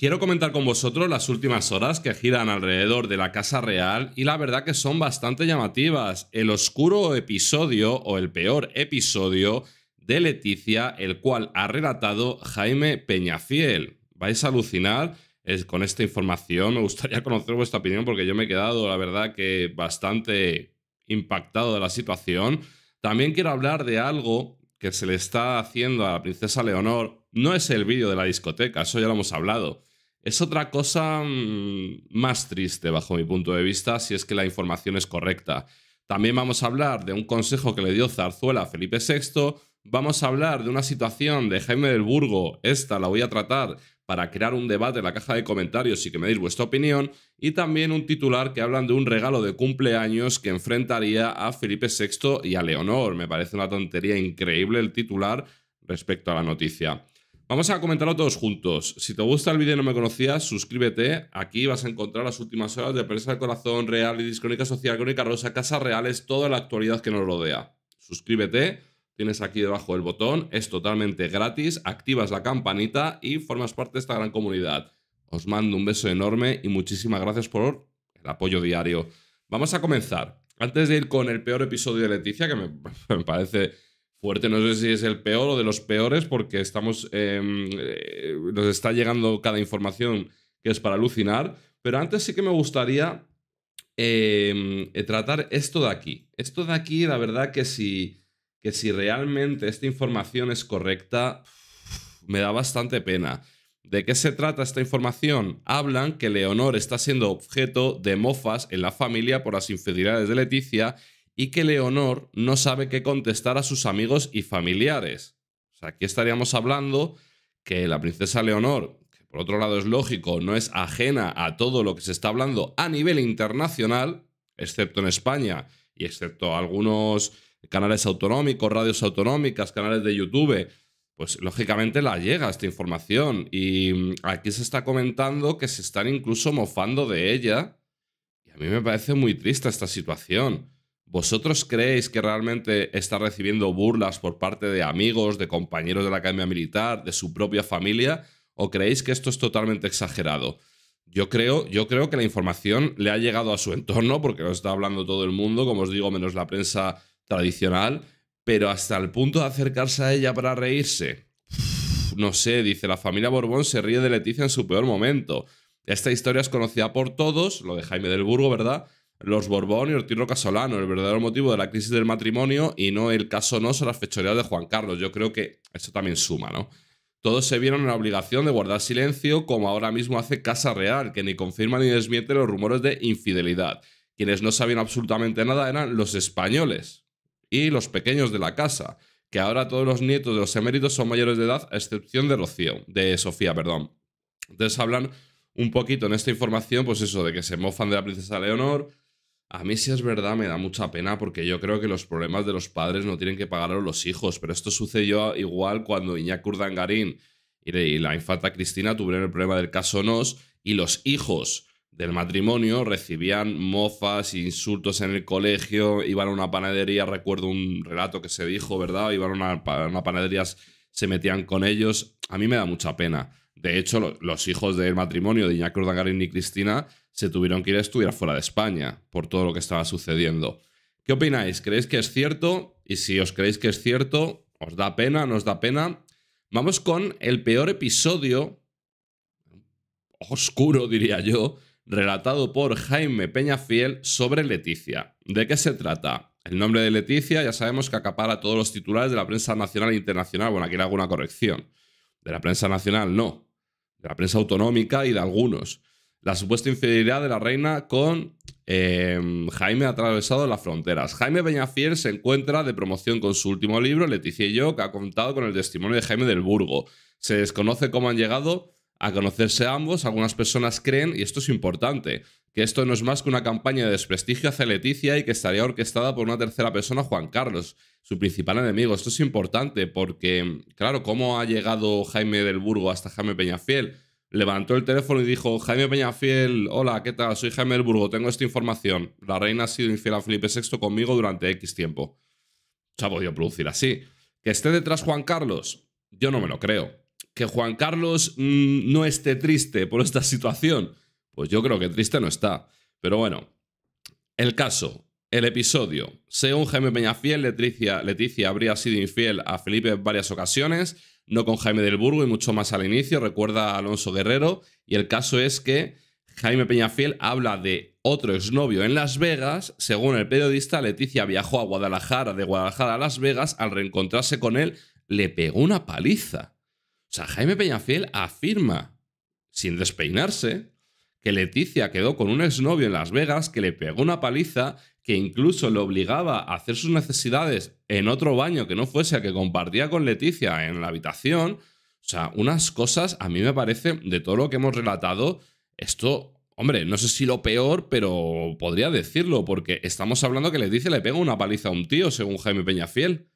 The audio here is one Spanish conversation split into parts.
Quiero comentar con vosotros las últimas horas que giran alrededor de la Casa Real y la verdad que son bastante llamativas. El oscuro episodio o el peor episodio de Leticia, el cual ha relatado Jaime Peñafiel. Vais a alucinar con esta información. Me gustaría conocer vuestra opinión porque yo me he quedado, la verdad, que bastante impactado de la situación. También quiero hablar de algo que se le está haciendo a la princesa Leonor. No es el vídeo de la discoteca, eso ya lo hemos hablado es otra cosa mm, más triste bajo mi punto de vista si es que la información es correcta. También vamos a hablar de un consejo que le dio Zarzuela a Felipe VI, vamos a hablar de una situación de Jaime del Burgo, esta la voy a tratar para crear un debate en la caja de comentarios y que me deis vuestra opinión, y también un titular que hablan de un regalo de cumpleaños que enfrentaría a Felipe VI y a Leonor. Me parece una tontería increíble el titular respecto a la noticia. Vamos a comentarlo todos juntos. Si te gusta el vídeo y no me conocías, suscríbete. Aquí vas a encontrar las últimas horas de Prensa del Corazón, Real, y Discrónica Social, Crónica Rosa, Casas Reales, toda la actualidad que nos rodea. Suscríbete, tienes aquí debajo el botón, es totalmente gratis, activas la campanita y formas parte de esta gran comunidad. Os mando un beso enorme y muchísimas gracias por el apoyo diario. Vamos a comenzar. Antes de ir con el peor episodio de Leticia, que me parece fuerte. No sé si es el peor o de los peores, porque estamos. Em, eh, nos está llegando cada información que es para alucinar. Pero antes sí que me gustaría em, eh, tratar esto de aquí. Esto de aquí, la verdad que si, que si realmente esta información es correcta, me da bastante pena. ¿De qué se trata esta información? Hablan que Leonor está siendo objeto de mofas en la familia por las infidelidades de Leticia y que Leonor no sabe qué contestar a sus amigos y familiares. aquí estaríamos hablando que la princesa Leonor, que por otro lado es lógico, no es ajena a todo lo que se está hablando a nivel internacional, excepto en España y excepto algunos canales autonómicos, radios autonómicas, canales de YouTube, pues lógicamente la llega esta información. Y mm, aquí se está comentando que se están incluso mofando de ella. Y a mí me parece muy triste esta situación. ¿Vosotros creéis que realmente está recibiendo burlas por parte de amigos, de compañeros de la Academia Militar, de su propia familia? ¿O creéis que esto es totalmente exagerado? Yo creo, yo creo que la información le ha llegado a su entorno, porque lo está hablando todo el mundo, como os digo, menos la prensa tradicional, pero hasta el punto de acercarse a ella para reírse. no sé, dice, la familia Borbón se ríe de Leticia en su peor momento. Esta historia es conocida por todos, lo de Jaime del Burgo, ¿verdad? los Borbón y Ortiz Roca Solano, el verdadero motivo de la crisis del matrimonio y no el caso no son las fechorías de Juan Carlos. Yo creo que eso también suma, ¿no? Todos se vieron en la obligación de guardar silencio, como ahora mismo hace Casa Real, que ni confirma ni desmiente los rumores de infidelidad. Quienes no sabían absolutamente nada eran los españoles y los pequeños de la casa, que ahora todos los nietos de los eméritos son mayores de edad, a excepción de Rocío, de Sofía, perdón. Entonces hablan un poquito en esta información, pues eso, de que se mofan de la princesa Leonor, a mí si es verdad me da mucha pena porque yo creo que los problemas de los padres no tienen que pagarlos los hijos, pero esto sucedió igual cuando Iñak Urdangarín y la infanta Cristina tuvieron el problema del caso Nos y los hijos del matrimonio recibían mofas, insultos en el colegio, iban a una panadería, recuerdo un relato que se dijo, ¿verdad? Iban a una, panadería, se metían con ellos. A mí me da mucha pena. De hecho, los hijos del matrimonio de Iñaki Urdangarín y Cristina se tuvieron que ir a estudiar fuera de España por todo lo que estaba sucediendo. ¿Qué opináis? ¿Creéis que es cierto? Y si os creéis que es cierto, ¿os da pena? ¿Nos da pena? Vamos con el peor episodio oscuro, diría yo, relatado por Jaime Peñafiel sobre Leticia. ¿De qué se trata? El nombre de Leticia ya sabemos que acapara todos los titulares de la prensa nacional e internacional. Bueno, aquí le hago una corrección. De la prensa nacional no. De la prensa autonómica y de algunos la supuesta infidelidad de la reina con eh, Jaime atravesado las fronteras. Jaime Peñafiel se encuentra de promoción con su último libro, Leticia y yo, que ha contado con el testimonio de Jaime del Burgo. Se desconoce cómo han llegado a conocerse ambos. Algunas personas creen, y esto es importante, que esto no es más que una campaña de desprestigio hacia Leticia y que estaría orquestada por una tercera persona, Juan Carlos, su principal enemigo. Esto es importante porque, claro, ¿cómo ha llegado Jaime del Burgo hasta Jaime Peñafiel? levantó el teléfono y dijo, Jaime Peñafiel, hola, ¿qué tal? Soy Jaime del Burgo, tengo esta información. La reina ha sido infiel a Felipe VI conmigo durante X tiempo. Se ha podido producir así. ¿Que esté detrás Juan Carlos? Yo no me lo creo. ¿Que Juan Carlos mm, no esté triste por esta situación? Pues yo creo que triste no está. Pero bueno, el caso, el episodio. Según Jaime Peñafiel, Leticia, Leticia habría sido infiel a Felipe en varias ocasiones no con Jaime del Burgo y mucho más al inicio, recuerda a Alonso Guerrero, y el caso es que Jaime Peñafiel habla de otro exnovio en Las Vegas, según el periodista, Leticia viajó a Guadalajara, de Guadalajara a Las Vegas, al reencontrarse con él, le pegó una paliza. O sea, Jaime Peñafiel afirma, sin despeinarse, que Leticia quedó con un exnovio en Las Vegas que le pegó una paliza que incluso le obligaba a hacer sus necesidades en otro baño que no fuese el que compartía con Leticia en la habitación. O sea, unas cosas a mí me parece, de todo lo que hemos relatado, esto, hombre, no sé si lo peor, pero podría decirlo, porque estamos hablando que Leticia le pega una paliza a un tío, según Jaime Peñafiel.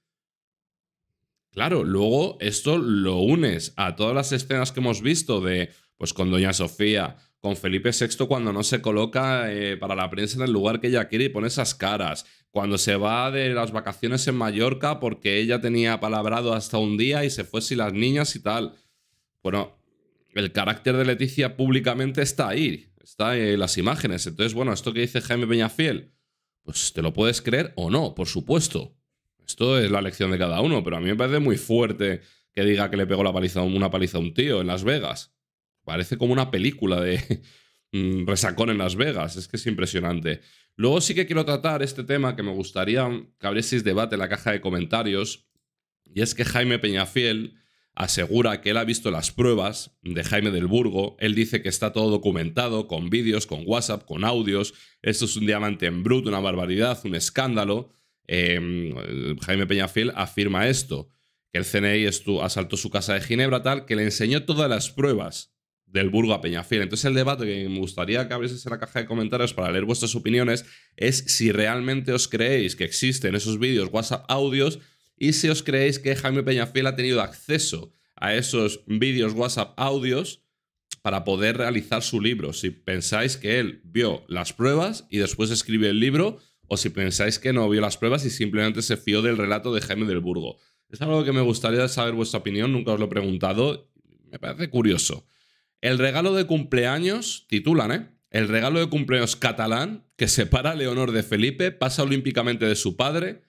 Claro, luego esto lo unes a todas las escenas que hemos visto de, pues con Doña Sofía, con Felipe VI cuando no se coloca eh, para la prensa en el lugar que ella quiere y pone esas caras, cuando se va de las vacaciones en Mallorca porque ella tenía palabrado hasta un día y se fue sin las niñas y tal. Bueno, el carácter de Leticia públicamente está ahí, está en las imágenes. Entonces, bueno, esto que dice Jaime Peñafiel, pues te lo puedes creer o no, por supuesto. Esto es la lección de cada uno, pero a mí me parece muy fuerte que diga que le pegó una paliza a un tío en Las Vegas. Parece como una película de mm, resacón en Las Vegas. Es que es impresionante. Luego sí que quiero tratar este tema que me gustaría que abrieseis debate en la caja de comentarios. Y es que Jaime Peñafiel asegura que él ha visto las pruebas de Jaime del Burgo. Él dice que está todo documentado con vídeos, con WhatsApp, con audios. Esto es un diamante en bruto, una barbaridad, un escándalo. Em, Jaime Peñafiel afirma esto, que el CNI asaltó su casa de Ginebra tal, que le enseñó todas las pruebas del Burgo a Peñafiel. Entonces el debate que me gustaría que abrieseis en la caja de comentarios para leer vuestras opiniones es si realmente os creéis que existen esos vídeos WhatsApp audios y si os creéis que Jaime Peñafiel ha tenido acceso a esos vídeos WhatsApp audios para poder realizar su libro. Si pensáis que él vio las pruebas y después escribió el libro o si pensáis que no vio las pruebas y simplemente se fió del relato de Jaime del Burgo. Es algo que me gustaría saber vuestra opinión, nunca os lo he preguntado. Me parece curioso. El regalo de cumpleaños, titulan, ¿eh? El regalo de cumpleaños catalán que separa a Leonor de Felipe pasa olímpicamente de su padre.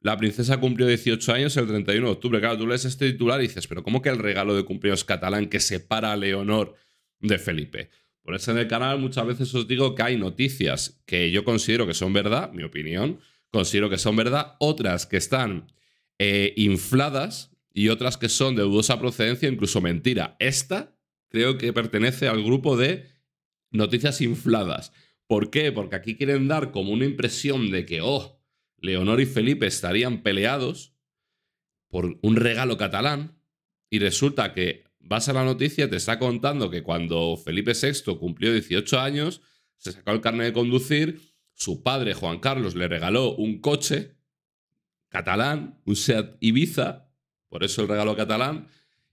La princesa cumplió 18 años el 31 de octubre. Claro, tú lees este titular y dices, pero ¿cómo que el regalo de cumpleaños catalán que separa a Leonor de Felipe? Por eso en el canal muchas veces os digo que hay noticias que yo considero que son verdad, mi opinión, considero que son verdad, otras que están eh, infladas y otras que son de dudosa procedencia, incluso mentira. Esta creo que pertenece al grupo de noticias infladas. ¿Por qué? Porque aquí quieren dar como una impresión de que, oh, Leonor y Felipe estarían peleados por un regalo catalán y resulta que vas a la noticia, te está contando que cuando Felipe VI cumplió 18 años, se sacó el carnet de conducir, su padre Juan Carlos le regaló un coche catalán, un Seat Ibiza, por eso el regalo catalán,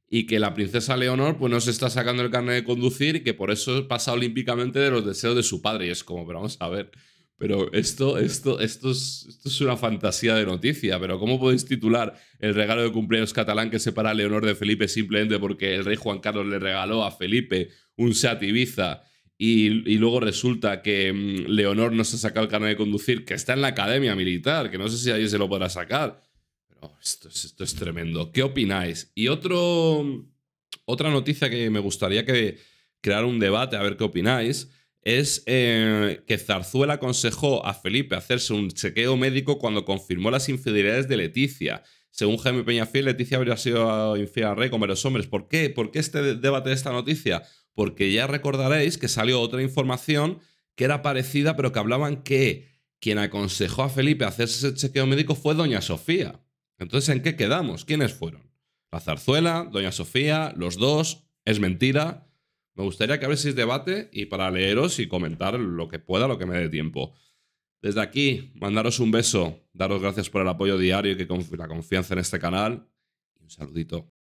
y que la princesa Leonor pues no se está sacando el carnet de conducir y que por eso pasa olímpicamente de los deseos de su padre. Y es como, pero vamos a ver, pero esto, esto, esto, es, una fantasía de noticia, pero ¿cómo podéis titular el regalo de cumpleaños catalán que separa a Leonor de Felipe simplemente porque el rey Juan Carlos le regaló a Felipe un Seat Ibiza? Y, y, luego resulta que mm, Leonor no se ha sacado el carnet de conducir, que está en la academia militar, que no sé si ahí se lo podrá sacar, Oh, esto, es, tremendo. ¿Qué opináis? Y otro, otra noticia que me gustaría que crear un debate, a ver qué opináis, es eh, que Zarzuela aconsejó a Felipe hacerse un chequeo médico cuando confirmó las infidelidades de Leticia. Según Jaime Peñafiel, Leticia habría sido infiel al rey con varios hombres. ¿Por qué? ¿Por qué este debate de esta noticia? Porque ya recordaréis que salió otra información que era parecida, pero que hablaban que quien aconsejó a Felipe hacerse ese chequeo médico fue Doña Sofía. Entonces, ¿en qué quedamos? ¿Quiénes fueron? La zarzuela, Doña Sofía, los dos, es mentira. Me gustaría que abrieseis debate y para leeros y comentar lo que pueda, lo que me dé tiempo. Desde aquí, mandaros un beso, daros gracias por el apoyo diario y que la confianza en este canal. Y un saludito.